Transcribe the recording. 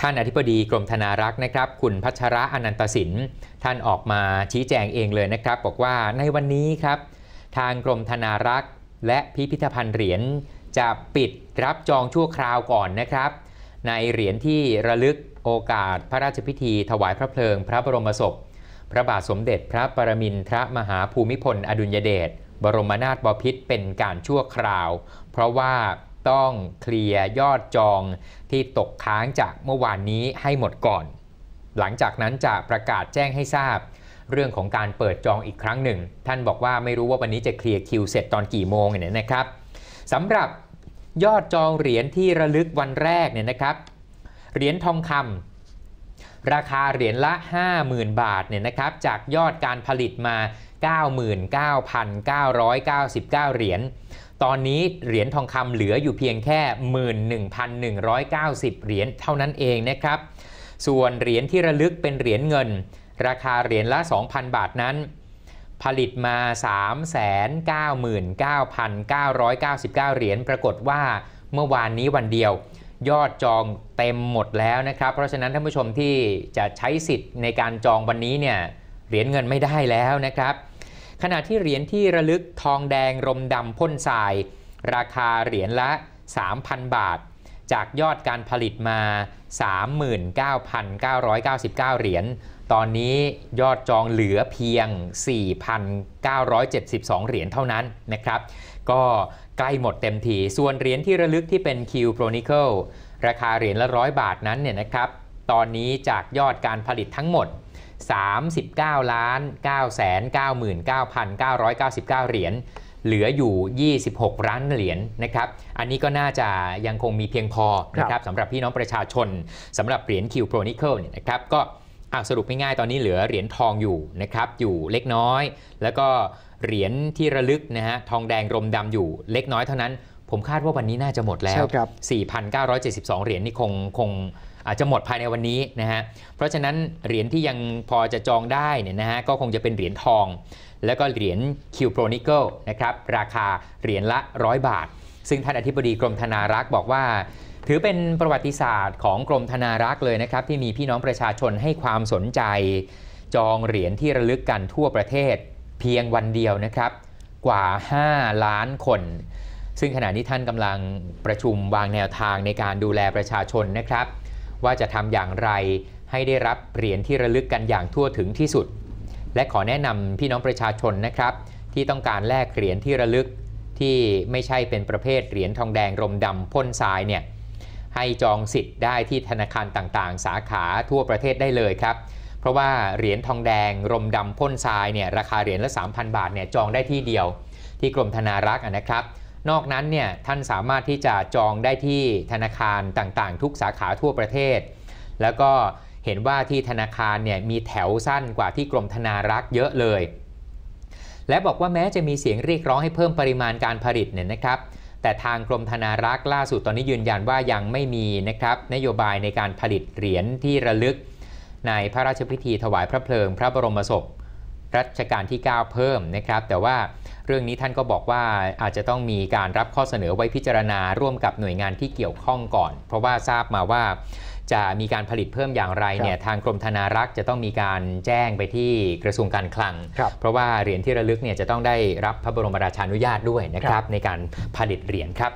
ท่านอธิบดีกรมธนารักษ์นะครับคุณพัชระอนันตสินท่านออกมาชี้แจงเองเลยนะครับบอกว่าในวันนี้ครับทางกรมธนารักษ์และพิพิธภัณฑ์เหรียญ จะปิดรับจองชั่วคราวก่อนนะครับ ในเหรียญที่ระลึกโอกาสพระราชพิธี ถวายพระเพลิงพระบรมศพพระบาทสมเด็จพระปรมินทรมหาภูมิพลอดุลยเดชบรมนาถบพิตรเป็นการชั่วคราว เพราะว่าต้องเคลียร์ยอดจองที่ตกค้างจากเมื่อวานนี้ให้หมดก่อน หลังจากนั้นจะประกาศแจ้งให้ทราบ เรื่องของการเปิดจองอีกครั้งหนึ่ง ท่านบอกว่าไม่รู้ว่าวันนี้จะเคลียร์คิวเสร็จตอนกี่โมงเนี่ยนะครับ สำหรับยอดจองเหรียญที่ระลึกวันแรกเนี่ยนะครับ เหรียญทองคำราคาเหรียญละ 50,000 บาทเนี่ยนะครับจากยอดการผลิตมา 99,999 เหรียญตอนนี้เหรียญทองคำเหลืออยู่เพียงแค่ 11,190เหรียญเท่านั้นเองนะครับ ส่วนเหรียญที่ระลึกเป็นเหรียญเงิน ราคาเหรียญละ 2,000 บาทนั้น ผลิตมา399,999เหรียญปรากฏว่าเมื่อวานนี้วันเดียวยอดจองเต็มหมดแล้วนะครับ เพราะฉะนั้นท่านผู้ชมที่จะใช้สิทธิ์ในการจองวันนี้เนี่ยเหรียญเงินไม่ได้แล้วนะครับ ขณะที่เหรียญที่ระลึกทองแดงรมดำพ่นทราย ราคาเหรียญละ 3,000 บาท จากยอดการผลิตมา 39,999 เหรียญตอนนี้ยอดจองเหลือเพียง 4,972 เหรียญเท่านั้นนะครับ ก็ใกล้หมดเต็มที ส่วนเหรียญที่ระลึกที่เป็นคิวโปรนิเคิลราคาเหรียญละร้อยบาทนั้นเนี่ยนะครับ ตอนนี้จากยอดการผลิตทั้งหมด 39ล้าน9 9 9 9 9 9 เหรียญ เหลืออยู่ 26ร้านเหรียญนะครับ อันนี้ก็น่าจะยังคงมีเพียงพอนะครับสำหรับพี่น้องประชาชนสำหรับเหรียญคิวโปรนิเคิลเนี่ยนะครับก็อาสรุปง่ายๆตอนนี้เหลือเหรียญทองอยู่นะครับอยู่เล็กน้อย แล้วก็เหรียญที่ระลึกนะฮะทองแดงรมดำอยู่เล็กน้อยเท่านั้นผมคาดว่าวันนี้น่าจะหมดแล้ว 4,972 เหรียญนี่คงคงอาจจะหมดภายในวันนี้นะฮะเพราะฉะนั้นเหรียญที่ยังพอจะจองได้เนี่ยนะฮะก็คงจะเป็นเหรียญทอง แล้วก็เหรียญคิวโปรนิเกิลนะครับราคาเหรียญละ 100 บาท ซึ่งท่านอธิบดีกรมธนารักษ์บอกว่าถือเป็นประวัติศาสตร์ของกรมธนารักษ์เลยนะครับที่มีพี่น้องประชาชนให้ความสนใจ จองเหรียญที่ระลึกกันทั่วประเทศเพียงวันเดียวนะครับ กว่า 5 ล้านคน ซึ่งขณะนี้ท่านกำลังประชุมวางแนวทางในการดูแลประชาชนนะครับ ว่าจะทำอย่างไรให้ได้รับเหรียญที่ระลึกกันอย่างทั่วถึงที่สุด และขอแนะนำพี่น้องประชาชนนะครับที่ต้องการแลกเหรียญที่ระลึกที่ไม่ใช่เป็นประเภทเหรียญทองแดงรมดำพ่นทรายเนี่ยให้จองสิทธิ์ได้ที่ธนาคารต่างๆ สาขาทั่วประเทศได้เลยครับ เพราะว่าเหรียญทองแดง รมดำพ่นทรายเนี่ยราคาเหรียญละ 3,000 บาทเนี่ยจองได้ที่เดียว ที่กรมธนารักษ์นะครับ นอกนั้นเนี่ยท่านสามารถที่จะจองได้ที่ธนาคารต่างๆ ทุกสาขาทั่วประเทศ แล้วก็เห็นว่าที่ธนาคารเนี่ยมีแถวสั้นกว่าที่กรมธนารักษ์เยอะเลย และบอกว่าแม้จะมีเสียงเรียกร้องให้เพิ่มปริมาณการผลิตเนี่ยนะครับแต่ทางกรมธนารักษ์ล่าสุดตอนนี้ยืนยันว่ายังไม่มีนะครับ นโยบายในการผลิตเหรียญที่ระลึก ในพระราชพิธีถวายพระเพลิงพระบรมศพรัชกาลที่ 9 เพิ่มนะครับ แต่ว่าเรื่องนี้ท่านก็บอกว่าอาจจะต้องมีการรับข้อเสนอไว้พิจารณาร่วมกับหน่วยงานที่เกี่ยวข้องก่อน เพราะว่าทราบมาว่า จะมีการผลิตเพิ่มอย่างไรเนี่ยทางกรมธนารักษ์จะต้องมีการแจ้งไปที่กระทรวงการคลัง เพราะว่าเหรียญที่ระลึกเนี่ยจะต้องได้รับพระบรมราชานุญาตด้วยนะครับ ในการผลิตเหรียญครับ